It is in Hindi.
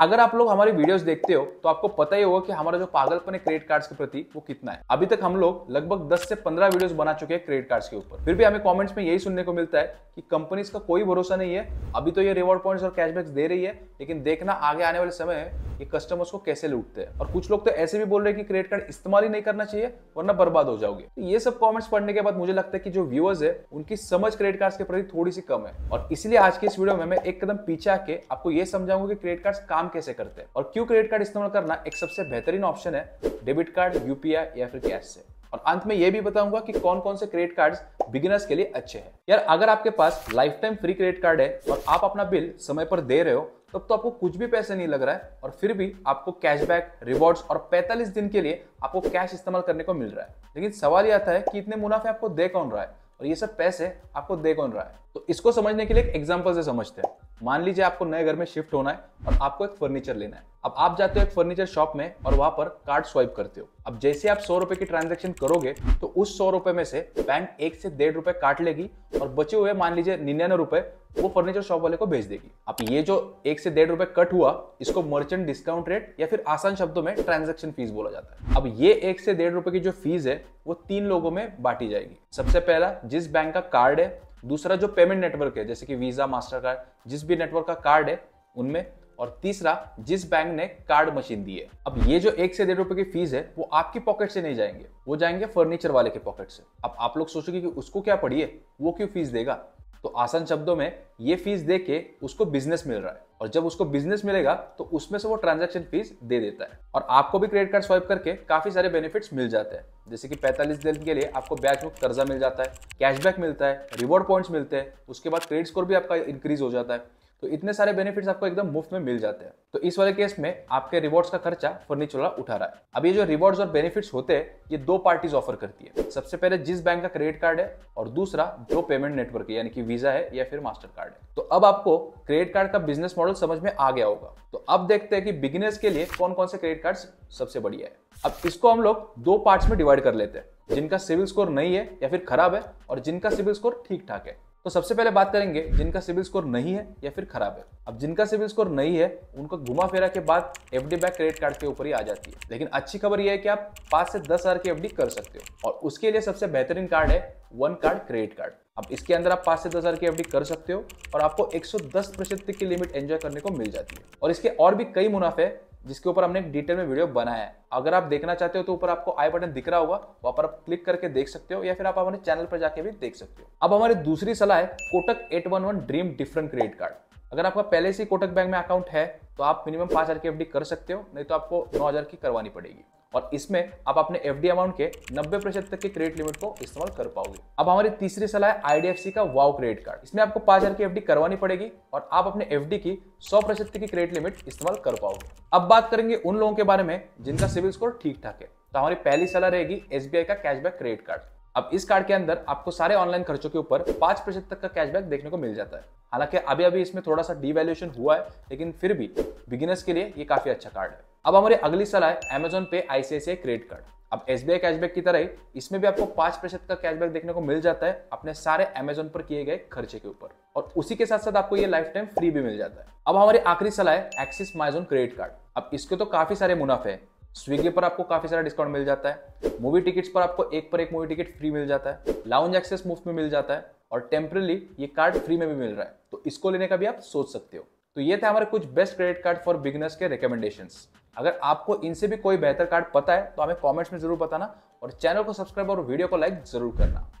अगर आप लोग हमारी वीडियोस देखते हो तो आपको पता ही होगा कि हमारा जो पागलपन है क्रेडिट कार्ड्स के प्रति वो कितना है अभी तक हम लोग लगभग 10 से 15 वीडियोस बना चुके हैं क्रेडिट कार्ड्स के ऊपर फिर भी हमें कमेंट्स में यही सुनने को मिलता है कि कंपनीज का कोई भरोसा नहीं है अभी तो ये रिवॉर्ड पॉइंट्स और कैशबैक्स दे रही है लेकिन देखना आगे आने वाले समय ये कस्टमर्स को कैसे लूटते हैं और कुछ लोग तो ऐसे भी बोल रहे हैं कि क्रेडिट कार्ड इस्तेमाल ही नहीं करना चाहिए वरना बर्बाद हो जाओगे तो ये सब कॉमेंट्स पढ़ने के बाद मुझे लगता है कि जो व्यूअर्स है उनकी समझ क्रेडिट कार्ड के प्रति थोड़ी सी कम है और इसलिए आज के इस वीडियो में मैं एक कदम पीछे आके आपको ये समझाऊंगा कि क्रेडिट कार्ड काम काम कैसे करते हैं और क्यों क्रेडिट कार्ड इस्तेमाल करना एक सबसे बेहतरीन ऑप्शन है डेबिट कार्ड यूपीआई या फिर कैश से और अंत में यह भी बताऊंगा कि कौन कौन से क्रेडिट कार्ड्स बिगिनर्स के लिए अच्छे हैं यार अगर आपके पास lifetime free credit card है और आप अपना बिल समय पर दे रहे हो तब तो आपको कुछ भी पैसे नहीं लग रहा है और फिर भी आपको कैशबैक रिवॉर्ड्स और 45 दिन के लिए आपको कैश इस्तेमाल करने को मिल रहा है लेकिन सवाल यह आता है कि इतने मुनाफे आपको दे कौन रहा है और ये सब पैसे आपको दे कौन रहा है तो इसको समझने के लिए एक एग्जाम्पल से समझते हैं मान लीजिए आपको नए घर में शिफ्ट होना है और आपको एक फर्नीचर लेना है अब आप जाते हो एक फर्नीचर शॉप में और वहां पर कार्ड स्वाइप करते हो अब जैसे आप सौ रुपए की ट्रांजेक्शन करोगे तो उस सौ रुपए में से बैंक एक से डेढ़ रुपए काट लेगी और बचे हुए मान लीजिए निन्यानवे रुपए वो फर्नीचर शॉप वाले को भेज देगी अब ये जो एक से डेढ़ रुपए कट हुआ इसको मर्चेंट डिस्काउंट रेट या फिर आसान शब्दों में ट्रांजेक्शन फीस बोला जाता है अब ये एक से डेढ़ रुपए की जो फीस है वो तीन लोगों में बांटी जाएगी सबसे पहला जिस बैंक का कार्ड है दूसरा जो पेमेंट नेटवर्क है जैसे कि वीजा मास्टर कार्ड जिस भी नेटवर्क का कार्ड है उनमें और तीसरा जिस बैंक ने कार्ड मशीन दी है अब ये जो एक से डेढ़ रुपए की फीस है वो आपकी पॉकेट से नहीं जाएंगे वो जाएंगे फर्नीचर वाले के पॉकेट से अब आप लोग सोचोगे कि उसको क्या पढ़िए वो क्यों फीस देगा तो आसान शब्दों में ये फीस दे के उसको बिजनेस मिल रहा है और जब उसको बिजनेस मिलेगा तो उसमें से वो ट्रांजेक्शन फीस दे देता है और आपको भी क्रेडिट कार्ड स्वाइप करके काफी सारे बेनिफिट्स मिल जाते हैं जैसे कि 45 दिन के लिए आपको ब्याज मुक्त कर्जा मिल जाता है कैशबैक मिलता है रिवॉर्ड पॉइंट्स मिलते हैं उसके बाद क्रेडिट स्कोर भी आपका इंक्रीज हो जाता है तो इतने सारे बेनिफिट्स आपको एकदम मुफ्त में मिल जाते हैं तो इस वाले केस में आपके रिवॉर्ड्स का खर्चा फर्निचर वाला उठा रहा है अब ये जो रिवॉर्ड्स और बेनिफिट्स होते हैं ये दो पार्टीज ऑफर करती है सबसे पहले जिस बैंक का क्रेडिट कार्ड है और दूसरा जो पेमेंट नेटवर्क है यानी कि वीजा है या फिर मास्टर कार्ड है तो अब आपको क्रेडिट कार्ड का बिजनेस मॉडल समझ में आ गया होगा तो अब देखते हैं कि बिजनेस के लिए कौन कौन से क्रेडिट कार्ड सबसे बढ़िया है अब इसको हम लोग दो पार्ट्स में डिवाइड कर लेते हैं जिनका सिविल स्कोर नहीं है या फिर खराब है और जिनका सिविल स्कोर ठीक ठाक है तो सबसे पहले बात करेंगे जिनका सिविल स्कोर नहीं है या फिर खराब है अब जिनका सिविल स्कोर नहीं है उनको घुमा फेरा के बाद एफ बैक क्रेडिट कार्ड के ऊपर ही आ जाती है लेकिन अच्छी खबर यह है कि आप पांच से दस हजार की एफ कर सकते हो और उसके लिए सबसे बेहतरीन कार्ड है वन कार्ड क्रेडिट कार्ड अब इसके अंदर आप पांच से दस हज़ार की एफ कर सकते हो और आपको 110 प्रतिशत तक की लिमिट एंजॉय करने को मिल जाती है और इसके और भी कई मुनाफे जिसके ऊपर हमने एक डिटेल में वीडियो बनाया है अगर आप देखना चाहते हो तो ऊपर आपको आई बटन दिख रहा होगा वहां पर आप क्लिक करके देख सकते हो या फिर आप हमारे चैनल पर जाके भी देख सकते हो अब हमारी दूसरी सलाह है Kotak one dream different credit card अगर आपका पहले से कोटक बैंक में अकाउंट है तो आप मिनिमम पांच हज़ार की एफ कर सकते हो नहीं तो आपको नौ हज़ार की करवानी पड़ेगी और इसमें आप अपने एफ अमाउंट के नब्बे तक के क्रेडिट लिमिट को इस्तेमाल कर पाओगे अब हमारी तीसरी सलाह है आईडीएफसी का वाव क्रेडिट कार्ड इसमें आपको पांच हजार की एफ करवानी पड़ेगी और आप अपने एफ की सौ प्रतिशत की क्रेडिट लिमिट इस्तेमाल कर पाओगे अब बात करेंगे उन लोगों के बारे में जिनका सिविल स्कोर ठीक ठाक है तो हमारी पहली सलाह रहेगी एस का कैशबैक क्रेडिट कार्ड अब इस कार्ड के अंदर आपको सारे ऑनलाइन खर्चों के ऊपर पांच प्रतिशत तक का कैशबैक देखने को मिल जाता है हालांकि अभी अभी इसमें थोड़ा सा डिवेल्यूशन हुआ है लेकिन फिर भी बिगिनर्स के लिए ये काफी अच्छा कार्ड है अब हमारी अगली सलाह है Amazon pay ICICI credit card अब एस बी कैशबैक की तरह ही इसमें भी आपको पांच प्रतिशत का कैशबैक देखने को मिल जाता है अपने सारे अमेजोन पर किए गए खर्चे के ऊपर और उसी के साथ साथ आपको ये लाइफ टाइम फ्री भी मिल जाता है अब हमारी आखिरी सलाह है एक्सिस माइजोन क्रेडिट कार्ड अब इसके तो काफी सारे मुनाफे हैं स्विगी पर आपको काफी सारा डिस्काउंट मिल जाता है मूवी टिकट्स पर आपको एक पर एक मूवी टिकट फ्री मिल जाता है लाउंज एक्सेस मुफ्त में मिल जाता है और टेम्परली ये कार्ड फ्री में भी मिल रहा है तो इसको लेने का भी आप सोच सकते हो तो ये थे हमारे कुछ best credit card for beginners के रिकमेंडेशंस अगर आपको इनसे भी कोई बेहतर कार्ड पता है तो हमें कॉमेंट्स में जरूर बताना और चैनल को सब्सक्राइब और वीडियो को लाइक जरूर करना